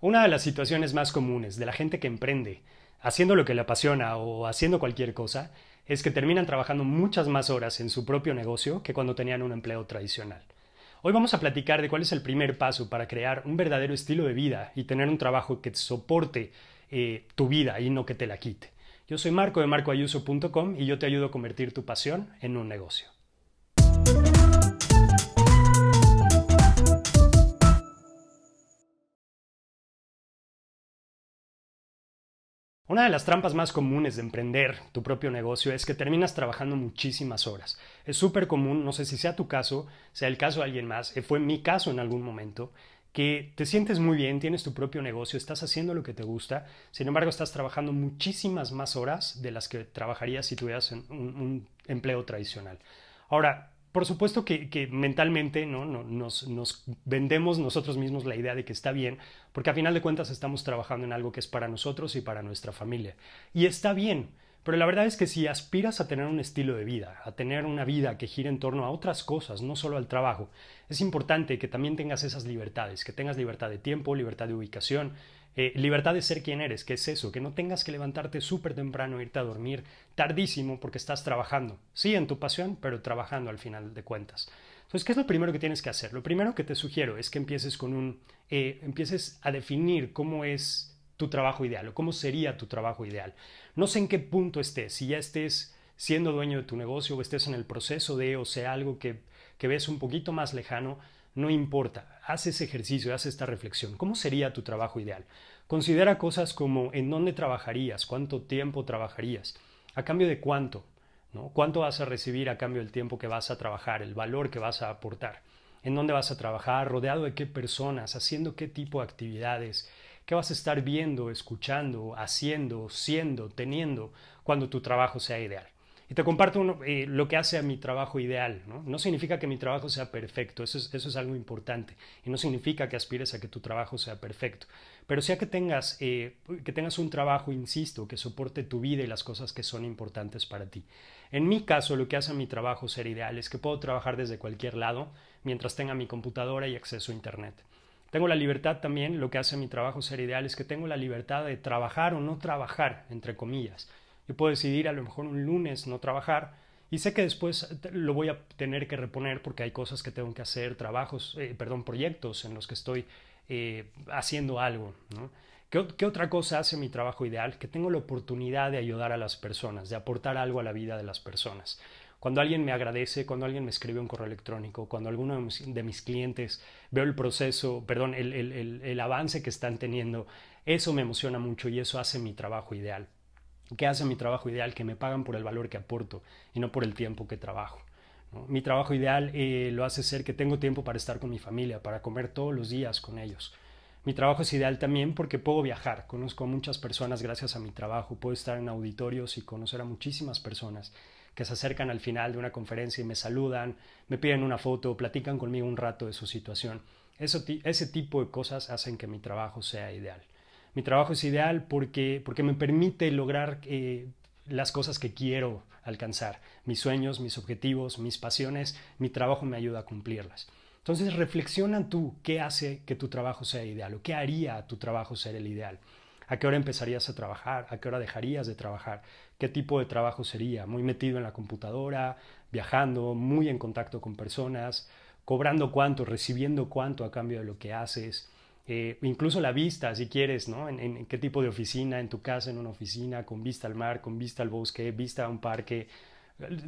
Una de las situaciones más comunes de la gente que emprende, haciendo lo que le apasiona o haciendo cualquier cosa, es que terminan trabajando muchas más horas en su propio negocio que cuando tenían un empleo tradicional. Hoy vamos a platicar de cuál es el primer paso para crear un verdadero estilo de vida y tener un trabajo que soporte eh, tu vida y no que te la quite. Yo soy Marco de marcoayuso.com y yo te ayudo a convertir tu pasión en un negocio. Una de las trampas más comunes de emprender tu propio negocio es que terminas trabajando muchísimas horas. Es súper común, no sé si sea tu caso, sea el caso de alguien más, eh, fue mi caso en algún momento, que te sientes muy bien, tienes tu propio negocio, estás haciendo lo que te gusta, sin embargo estás trabajando muchísimas más horas de las que trabajarías si tuvieras un, un empleo tradicional. Ahora, por supuesto que, mentalmente ¿no? Nos, nos, vendemos nosotros mismos la idea de que está bien, porque a final de cuentas estamos trabajando en algo que es para nosotros y para nuestra familia. Y está bien, pero la verdad es que si aspiras a tener un estilo de vida, a tener una vida que gire en torno a otras cosas, no solo al trabajo, es importante que también tengas esas libertades, que tengas libertad de tiempo, libertad de ubicación, eh, libertad de ser quien eres, que es eso, que no tengas que levantarte súper temprano, irte a dormir tardísimo porque estás trabajando, sí, en tu pasión, pero trabajando al final de cuentas. Entonces, ¿qué es lo primero que tienes que hacer? Lo primero que te sugiero es que empieces con un, eh, empieces a definir cómo es tu trabajo ideal o cómo sería tu trabajo ideal. No sé en qué punto estés, si ya estés siendo dueño de tu negocio o estés en el proceso de, o sea, algo que, que ves un poquito más lejano, no importa, haz ese ejercicio, haz esta reflexión. ¿Cómo sería tu trabajo ideal? Considera cosas como en dónde trabajarías, cuánto tiempo trabajarías, a cambio de cuánto, ¿no? ¿Cuánto vas a recibir a cambio del tiempo que vas a trabajar, el valor que vas a aportar? ¿En dónde vas a trabajar? ¿Rodeado de qué personas? ¿Haciendo qué tipo de actividades? ¿Qué vas a estar viendo, escuchando, haciendo, siendo, teniendo cuando tu trabajo sea ideal? Y te comparto eh, lo que hace a mi trabajo ideal. ¿no? significa que mi trabajo sea perfecto, eso es, algo importante. Y no significa que aspires a que tu trabajo sea perfecto. Pero sea que eh, que tengas un trabajo, insisto, que soporte tu vida y las cosas que son importantes para ti. En mi caso, lo que hace a mi trabajo ser ideal es que puedo trabajar desde cualquier lado mientras tenga mi computadora y acceso a Internet. Tengo la libertad también, lo que hace a mi trabajo ser ideal es que tengo la libertad de trabajar o no trabajar, entre comillas. Yo puedo decidir a lo mejor un lunes no trabajar y sé que después lo voy a tener que reponer porque hay cosas que tengo que hacer, trabajos, eh, perdón, proyectos en los que estoy eh, haciendo algo. ¿Qué, otra cosa hace mi trabajo ideal? Que tengo la oportunidad de ayudar a las personas, de aportar algo a la vida de las personas. Cuando alguien me agradece, cuando alguien me escribe un correo electrónico, cuando alguno de mis, clientes veo el proceso, perdón, el avance que están teniendo, eso me emociona mucho y eso hace mi trabajo ideal. ¿Qué hace mi trabajo ideal, que me pagan por el valor que aporto y no por el tiempo que trabajo. Mi trabajo ideal eh, lo hace ser que tengo tiempo para estar con mi familia, para comer todos los días con ellos. Mi trabajo es ideal también porque puedo viajar, conozco a muchas personas gracias a mi trabajo, puedo estar en auditorios y conocer a muchísimas personas que se acercan al final de una conferencia y me saludan, me piden una foto, platican conmigo un rato de su situación. ese tipo de cosas hacen que mi trabajo sea ideal mi trabajo es ideal porque, porque me permite lograr eh, las cosas que quiero alcanzar, mis sueños, mis objetivos, mis pasiones, mi trabajo me ayuda a cumplirlas. Entonces reflexiona tú qué hace que tu trabajo sea ideal o qué haría tu trabajo ser el ideal. ¿A qué hora empezarías a trabajar? ¿A qué hora dejarías de trabajar? ¿Qué tipo de trabajo sería? ¿Muy metido en la computadora, viajando, muy en contacto con personas, cobrando cuánto, recibiendo cuánto a cambio de lo que haces? Eh, incluso la vista, si quieres, ¿no? En, qué tipo de oficina, en tu casa, en una oficina, con vista al mar, con vista al bosque, vista a un parque,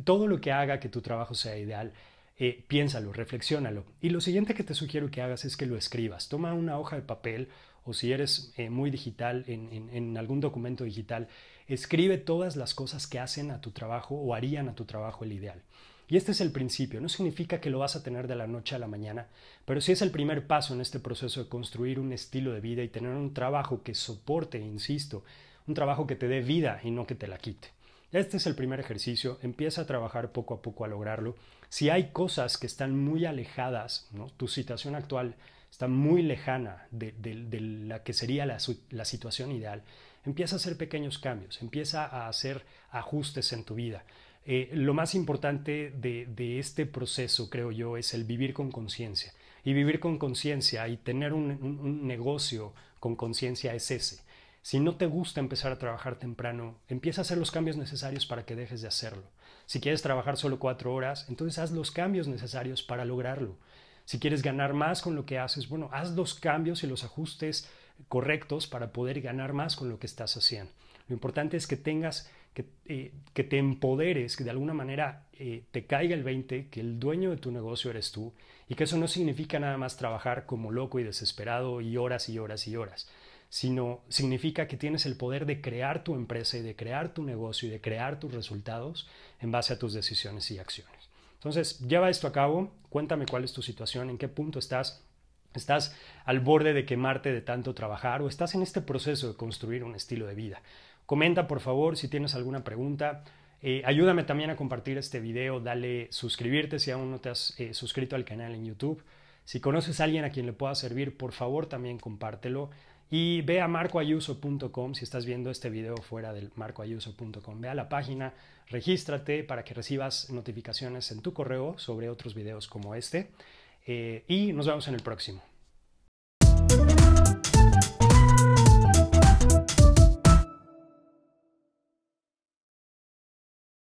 todo lo que haga que tu trabajo sea ideal, eh, piénsalo, reflexiónalo. Y lo siguiente que te sugiero que hagas es que lo escribas. Toma una hoja de papel o si eres eh, muy digital, en, algún documento digital, escribe todas las cosas que hacen a tu trabajo o harían a tu trabajo el ideal. Y este es el principio, no significa que lo vas a tener de la noche a la mañana, pero sí es el primer paso en este proceso de construir un estilo de vida y tener un trabajo que soporte, insisto, un trabajo que te dé vida y no que te la quite. Este es el primer ejercicio, empieza a trabajar poco a poco a lograrlo. Si hay cosas que están muy alejadas, tu situación actual está muy lejana de, la que sería la situación ideal, empieza a hacer pequeños cambios, empieza a hacer ajustes en tu vida. Eh, lo más importante de, este proceso, creo yo, es el vivir con conciencia. Y vivir con conciencia y tener un negocio con conciencia es ese. Si no te gusta empezar a trabajar temprano, empieza a hacer los cambios necesarios para que dejes de hacerlo. Si quieres trabajar solo cuatro horas, entonces haz los cambios necesarios para lograrlo. Si quieres ganar más con lo que haces, bueno, haz los cambios y los ajustes correctos para poder ganar más con lo que estás haciendo. Lo importante es que tengas que, eh, que te empoderes, que de alguna manera eh, te caiga el 20, que el dueño de tu negocio eres tú y que eso no significa nada más trabajar como loco y desesperado y horas y horas y horas, sino significa que tienes el poder de crear tu empresa y de crear tu negocio y de crear tus resultados en base a tus decisiones y acciones. Entonces, lleva esto a cabo, cuéntame cuál es tu situación, en qué punto estás, ¿Estás al borde de quemarte de tanto trabajar o estás en este proceso de construir un estilo de vida? Comenta por favor si tienes alguna pregunta. Eh, ayúdame también a compartir este video, dale suscribirte si aún no te has eh, suscrito al canal en YouTube. Si conoces a alguien a quien le pueda servir, por favor también compártelo. Y ve a marcoayuso.com, si estás viendo este video fuera del marcoayuso.com, ve a la página, regístrate para que recibas notificaciones en tu correo sobre otros videos como este. Eh, y nos vemos en el próximo.